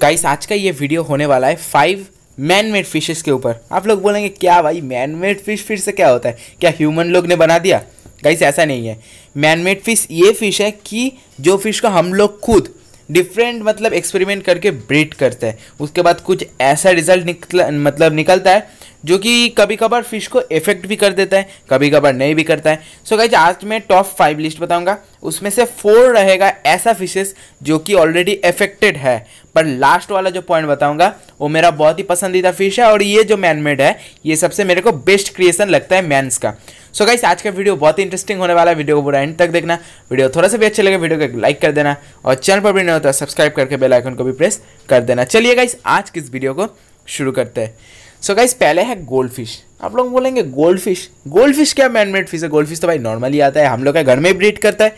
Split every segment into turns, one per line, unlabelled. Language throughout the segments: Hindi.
गाइस आज का ये वीडियो होने वाला है फाइव मैन मेड फिशेस के ऊपर आप लोग बोलेंगे क्या भाई मैन मेड फिश फिर से क्या होता है क्या ह्यूमन लोग ने बना दिया गाइस ऐसा नहीं है मैनमेड फ़िश ये फ़िश है कि जो फ़िश को हम लोग खुद डिफरेंट मतलब एक्सपेरिमेंट करके ब्रीड करते हैं उसके बाद कुछ ऐसा रिजल्ट निकल मतलब निकलता है जो कि कभी कभार फिश को इफेक्ट भी कर देता है कभी कभार नहीं भी करता है सो so गाइज आज मैं टॉप फाइव लिस्ट बताऊंगा उसमें से फोर रहेगा ऐसा फिशेस जो कि ऑलरेडी इफेक्टेड है पर लास्ट वाला जो पॉइंट बताऊंगा वो मेरा बहुत ही पसंदीदा फिश है और ये जो मैनमेड है ये सबसे मेरे को बेस्ट क्रिएशन लगता है मैंस का सो so गाइस आज का वीडियो बहुत ही इंटरेस्टिंग होने वाला है वीडियो को पूरा एंड तक देखना वीडियो थोड़ा सा भी अच्छा लगे वीडियो को लाइक कर देना और चैनल पर भी नहीं होता सब्सक्राइब करके बेलाइकन को भी प्रेस कर देना चलिए गाइज़ आज किस वीडियो को शुरू करते हैं सो गाइज पहले है गोल्ड फिश आप लोग बोलेंगे गोल्ड फिश गोल्ड फिश क्या मैनमेड फिश है गोल्ड फिश तो भाई नॉर्मली आता है हम लोग का घर में ब्रीड करता है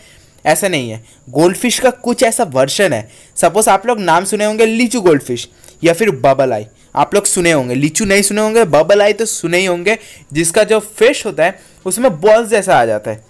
ऐसा नहीं है गोल्ड फिश का कुछ ऐसा वर्जन है सपोज आप लोग नाम सुने होंगे लीचू गोल्ड फिश या फिर बबल आई आप लोग सुने होंगे लीचू नहीं सुने होंगे बबल आई तो सुने ही होंगे जिसका जो फिश होता है उसमें बॉल्स जैसा आ जाता है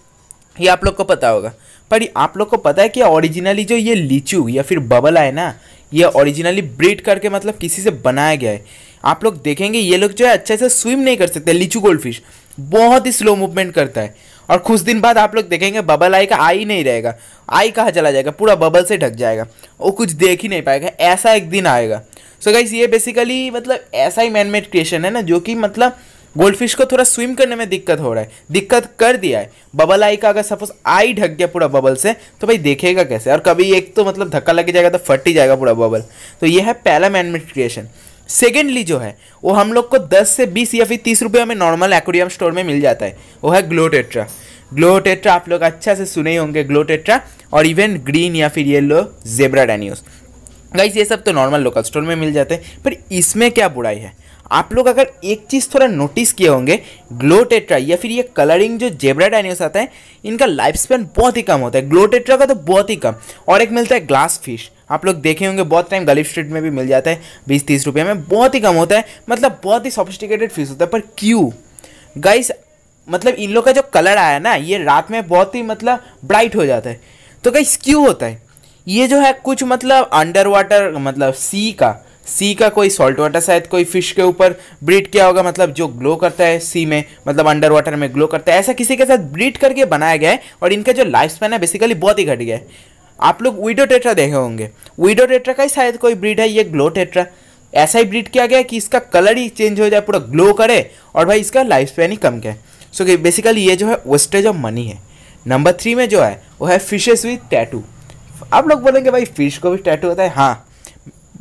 ये आप लोग को पता होगा पर आप लोग को पता है कि ओरिजिनली जो ये लीचू या फिर बबल आए ना ये ओरिजिनली ब्रीड करके मतलब किसी से बनाया गया है आप लोग देखेंगे ये लोग जो है अच्छे से स्विम नहीं कर सकते लीचू गोल्ड बहुत ही स्लो मूवमेंट करता है और कुछ दिन बाद आप लोग देखेंगे बबल आई का आई नहीं रहेगा आई कहाँ चला जाएगा पूरा बबल से ढक जाएगा वो कुछ देख ही नहीं पाएगा ऐसा एक दिन आएगा सो so गाइज ये बेसिकली मतलब ऐसा ही मैनमेड क्रिएशन है ना जो कि मतलब गोल्डफिश को थोड़ा स्विम करने में दिक्कत हो रहा है दिक्कत कर दिया है बबल आई का अगर सपोज आई ढक गया पूरा बबल से तो भाई देखेगा कैसे और कभी एक तो मतलब धक्का लग जाएगा तो फट ही जाएगा पूरा बबल तो यह है पहला मैनमेड क्रिएशन सेकेंडली जो है वो हम लोग को दस से बीस या फिर तीस रुपये में नॉर्मल एक्वेरियम स्टोर में मिल जाता है वो है ग्लोटेट्रा ग्लोटेट्रा आप लोग अच्छा से सुने ही होंगे ग्लोटेट्रा और इवन ग्रीन या फिर येलो जेब्रा डैनियोस गाइस ये सब तो नॉर्मल लोकल स्टोर में मिल जाते हैं पर इसमें क्या बुराई है आप लोग अगर एक चीज़ थोड़ा नोटिस किए होंगे ग्लो टेट्रा या फिर ये कलरिंग जो जेबरा डाइनोस आता है इनका लाइफ स्पेन बहुत ही कम होता है ग्लो टेट्रा का तो बहुत ही कम और एक मिलता है ग्लास फिश आप लोग देखे होंगे बहुत टाइम गली स्ट्रीट में भी मिल जाता है बीस तीस रुपये में बहुत ही कम होता है मतलब बहुत ही सोफिस्टिकेटेड फिश होता है पर क्यों गाइस मतलब इन लोग का जो कलर आया ना ये रात में बहुत ही मतलब ब्राइट हो जाता है तो गाइस क्यों होता है ये जो है कुछ मतलब अंडर वाटर मतलब सी का सी का कोई सॉल्ट वाटर शायद कोई फिश के ऊपर ब्रीड किया होगा मतलब जो ग्लो करता है सी में मतलब अंडर वाटर में ग्लो करता है ऐसा किसी के साथ ब्रीड करके बनाया गया है और इनका जो लाइफ स्पैन है बेसिकली बहुत ही घट गया है आप लोग विडो टेट्रा देखे होंगे विडो टेट्रा का ही शायद कोई ब्रीड है ये ग्लो टेट्रा ऐसा ही ब्रीड किया गया कि इसका कलर ही चेंज हो जाए पूरा ग्लो करे और भाई इसका लाइफ स्पैन ही कम क्या सो कि बेसिकली ये जो है वेस्टेज ऑफ मनी है नंबर थ्री में जो है वो है फिशेस विथ टैटू आप लोग बोलेंगे भाई फिश को भी टैटू होता है हाँ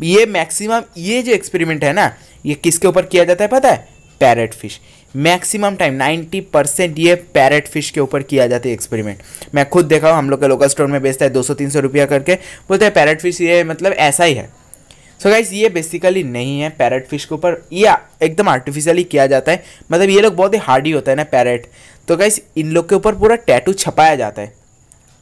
ये मैक्सिमम ये जो एक्सपेरिमेंट है ना ये किसके ऊपर किया जाता है पता है parrot fish maximum time 90 percent ये पैरेट फिश के ऊपर किया जाता है एक्सपेरिमेंट मैं खुद देखा हूँ हम लोग के लोकल स्टोर में बेचता है 200-300 रुपया करके बोलते हैं पैरेट फिश ये मतलब ऐसा ही है सो so गाइज ये बेसिकली नहीं है पैरेट फिश के ऊपर ये एकदम आर्टिफिशियली किया जाता है मतलब ये लोग बहुत ही हार्डी होता है ना पैरेट तो गाइज इन लोग के ऊपर पूरा टैटू छपाया जाता है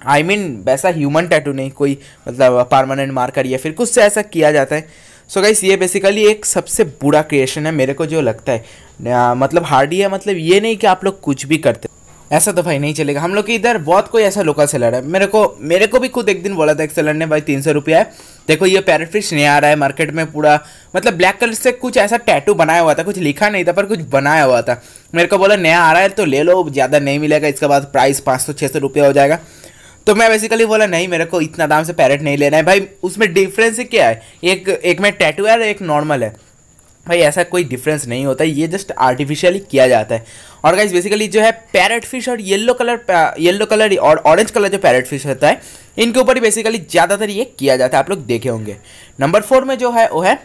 आई I मीन mean, वैसा ह्यूमन टैटू नहीं कोई मतलब परमानेंट मार्कर या फिर कुछ से ऐसा किया जाता है सो so गाइस ये बेसिकली एक सबसे बुरा क्रिएशन है मेरे को जो लगता है आ, मतलब हार्डी है मतलब ये नहीं कि आप लोग कुछ भी करते ऐसा तो भाई नहीं चलेगा हम लोग के इधर बहुत कोई ऐसा लोकल सेलर है मेरे को मेरे को भी खुद एक दिन बोला था एक सेलर ने भाई तीन सौ रुपया है देखो ये पैरट फिश नहीं आ रहा है मार्केट में पूरा मतलब ब्लैक कलर से कुछ ऐसा टैटू बनाया हुआ था कुछ लिखा नहीं था पर कुछ बनाया हुआ था मेरे को बोला नया आ रहा है तो ले लो ज़्यादा नहीं मिलेगा इसके बाद प्राइस पाँच सौ छः सौ रुपया हो जाएगा तो मैं बेसिकली बोला नहीं मेरे को इतना दाम से पैरेट नहीं लेना है भाई उसमें डिफरेंस क्या है एक एक में टैटू है और एक नॉर्मल है भाई ऐसा कोई डिफरेंस नहीं होता ये जस्ट आर्टिफिशियली किया जाता है और गाइज बेसिकली जो है पैरट फिश और येल्लो कलर येल्लो कलर और ऑरेंज कलर जो पैरट फिश होता है इनके ऊपर ही बेसिकली ज़्यादातर ये किया जाता है आप लोग देखे होंगे नंबर फोर में जो है वो है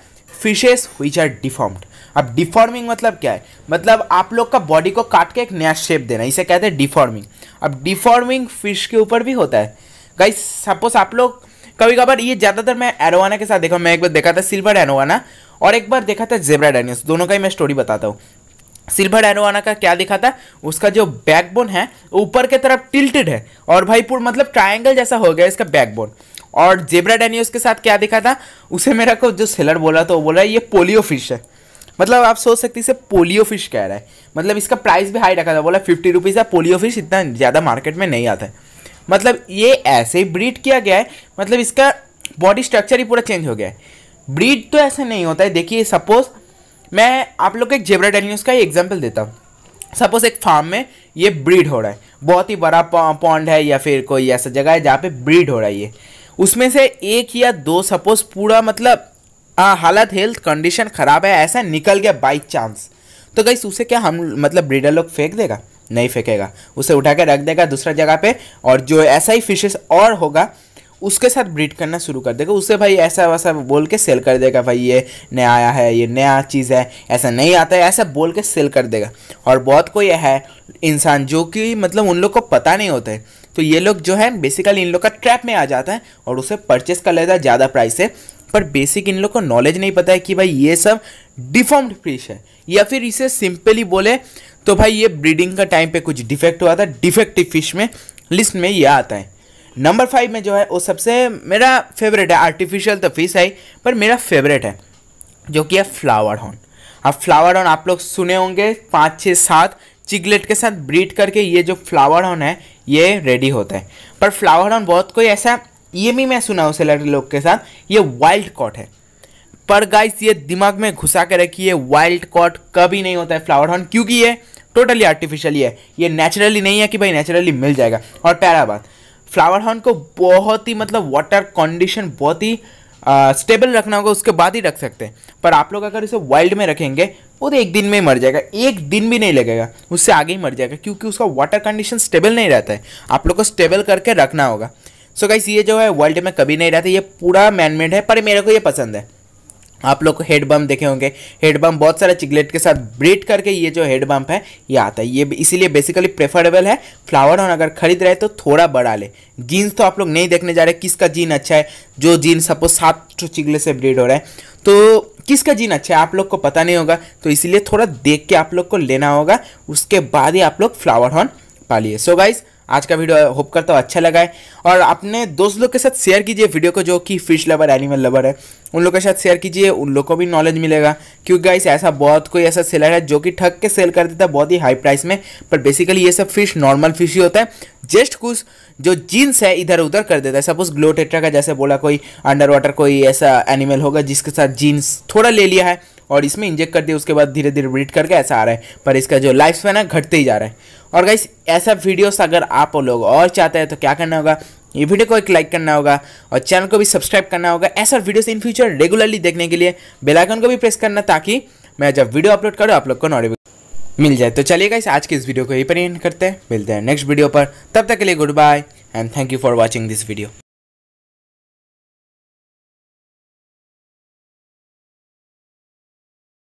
फिशेस विच आर डिफॉर्म्ड अब डिफॉर्मिंग मतलब क्या है मतलब आप लोग का बॉडी को काट के एक नया शेप देना इसे कहते हैं डिफॉर्मिंग अब डिफॉर्मिंग फिश के ऊपर भी होता है गाइस सपोज आप लोग कभी कभार ये ज़्यादातर मैं एरोवाना के साथ देखा मैं एक बार देखा था सिल्वर एरोवाना और एक बार देखा था जेबरा डाइनियस दोनों का ही मैं स्टोरी बताता हूँ सिल्वर एरोवाना का क्या दिखा था उसका जो बैकबोन है ऊपर के तरफ टिल्टेड है और भाई पूर्ण मतलब ट्रायंगल जैसा हो गया इसका बैकबोन और जेबरा डेनियस के साथ क्या दिखा था उसे मेरा को जो सेलर बोला था वो बोला ये पोलियो फिश है मतलब आप सोच सकते इसे पोलियो फिश कह रहा है मतलब इसका प्राइस भी हाई रखा था बोला फिफ्टी रुपीज़ है पोलियो फिश इतना ज़्यादा मार्केट में नहीं आता है मतलब ये ऐसे ही ब्रीड किया गया है मतलब इसका बॉडी स्ट्रक्चर ही पूरा चेंज हो गया है ब्रीड तो ऐसा नहीं होता है देखिए सपोज़ मैं आप लोग को एक जेबरा डेलिनस का एग्जाम्पल देता हूँ सपोज़ एक फार्म में ये ब्रीड हो रहा है बहुत ही बड़ा पॉन्ड है या फिर कोई ऐसा जगह है जहाँ पे ब्रीड हो रहा है ये उसमें से एक या दो सपोज़ पूरा मतलब आ, हालत हेल्थ कंडीशन ख़राब है ऐसा निकल गया बाई चांस तो गई उसे क्या हम मतलब ब्रीडर लोग फेंक देगा नहीं फेंकेगा उसे उठा के रख देगा दूसरा जगह पे और जो ऐसा ही फिशेस और होगा उसके साथ ब्रीड करना शुरू कर देगा उसे भाई ऐसा वैसा बोल के सेल कर देगा भाई ये नया आया है ये नया चीज़ है ऐसा नहीं आता है ऐसा बोल के सेल कर देगा और बहुत कोई है इंसान जो कि मतलब उन लोग को पता नहीं होता है तो ये लोग जो है बेसिकली इन लोग का ट्रैप में आ जाता है और उसे परचेस कर लेता है ज़्यादा प्राइस से पर बेसिक इन लोग को नॉलेज नहीं पता है कि भाई ये सब डिफॉर्म्ड फिश है या फिर इसे सिंपली बोले तो भाई ये ब्रीडिंग का टाइम पे कुछ डिफेक्ट हुआ था डिफेक्टिव फिश में लिस्ट में यह आता है नंबर फाइव में जो है वो सबसे मेरा फेवरेट है आर्टिफिशियल तो फिश है पर मेरा फेवरेट है जो कि है फ्लावर हॉर्न अब फ्लावर हॉर्न आप लोग सुने होंगे पाँच छः सात चिगलेट के साथ ब्रीड करके ये जो फ्लावर हॉर्न है ये रेडी होता है पर फ्लावर हॉर्न बहुत कोई ऐसा ये भी मैं सुना हूँ सेलेक्ट लोग के साथ ये वाइल्ड कॉट है पर गाइस ये दिमाग में घुसा के रखिए वाइल्ड कॉट कभी नहीं होता है फ्लावर हॉर्न क्योंकि ये टोटली आर्टिफिशियल है ये नेचुरली नहीं है कि भाई नेचुरली मिल जाएगा और प्यारा बात फ्लावर हॉर्न को बहुत ही मतलब वाटर कंडीशन बहुत ही स्टेबल रखना होगा उसके बाद ही रख सकते हैं पर आप लोग अगर इसे वाइल्ड में रखेंगे वो तो एक दिन में ही मर जाएगा एक दिन भी नहीं लगेगा उससे आगे ही मर जाएगा क्योंकि उसका वाटर कंडीशन स्टेबल नहीं रहता है आप लोग को स्टेबल करके रखना होगा सो गाइस ये जो है वर्ल्ड में कभी नहीं रहता ये पूरा मैनमेड है पर मेरे को ये पसंद है आप लोग हेड बम देखे होंगे हेड बम बहुत सारे चिगलेट के साथ ब्रीड करके ये जो हेड बम्प है ये आता है ये इसीलिए बेसिकली प्रेफरेबल है फ्लावर होना अगर खरीद रहे तो थोड़ा बढ़ा ले जीन्स तो आप लोग नहीं देखने जा रहे किसका जीन अच्छा है जो जीन सपोज सात चिगले से ब्रीड हो रहा है तो किसका जीन अच्छा है आप लोग को पता नहीं होगा तो इसीलिए थोड़ा देख के आप लोग को लेना होगा उसके बाद ही आप लोग फ्लावर हॉर्न पालिए सो गाइज़ आज का वीडियो होप करता हूँ अच्छा लगा है और अपने दोस्त लोग के साथ शेयर कीजिए वीडियो को जो कि फिश लवर एनिमल लवर है उन लोगों के साथ शेयर कीजिए उन लोग को भी नॉलेज मिलेगा क्योंकि गाइस ऐसा बहुत कोई ऐसा सेलर है जो कि ठग के सेल कर देता है बहुत ही हाई प्राइस में पर बेसिकली ये सब फिश नॉर्मल फिश ही होता है जस्ट कुछ जो जीन्स है इधर उधर कर देता है सपोज ग्लो का जैसे बोला कोई अंडर वाटर कोई ऐसा एनिमल होगा जिसके साथ जीन्स थोड़ा ले लिया है और इसमें इंजेक्ट कर दिया उसके बाद धीरे धीरे ब्रीड करके ऐसा आ रहा है पर इसका जो लाइफ स्पैन है घटते ही जा रहा है और गाइस ऐसा वीडियोस अगर आप लोग और चाहते हैं तो क्या करना होगा ये वीडियो को एक लाइक करना होगा और चैनल को भी सब्सक्राइब करना होगा ऐसा वीडियोस इन फ्यूचर रेगुलरली देखने के लिए बेल आइकन को भी प्रेस करना ताकि मैं जब वीडियो अपलोड करूँ आप लोग को नोटिफिकेशन मिल जाए तो चलिए गाइस आज के इस वीडियो को यही पर एंड करते हैं मिलते हैं नेक्स्ट वीडियो पर तब तक के लिए good bye and thank you for watching this video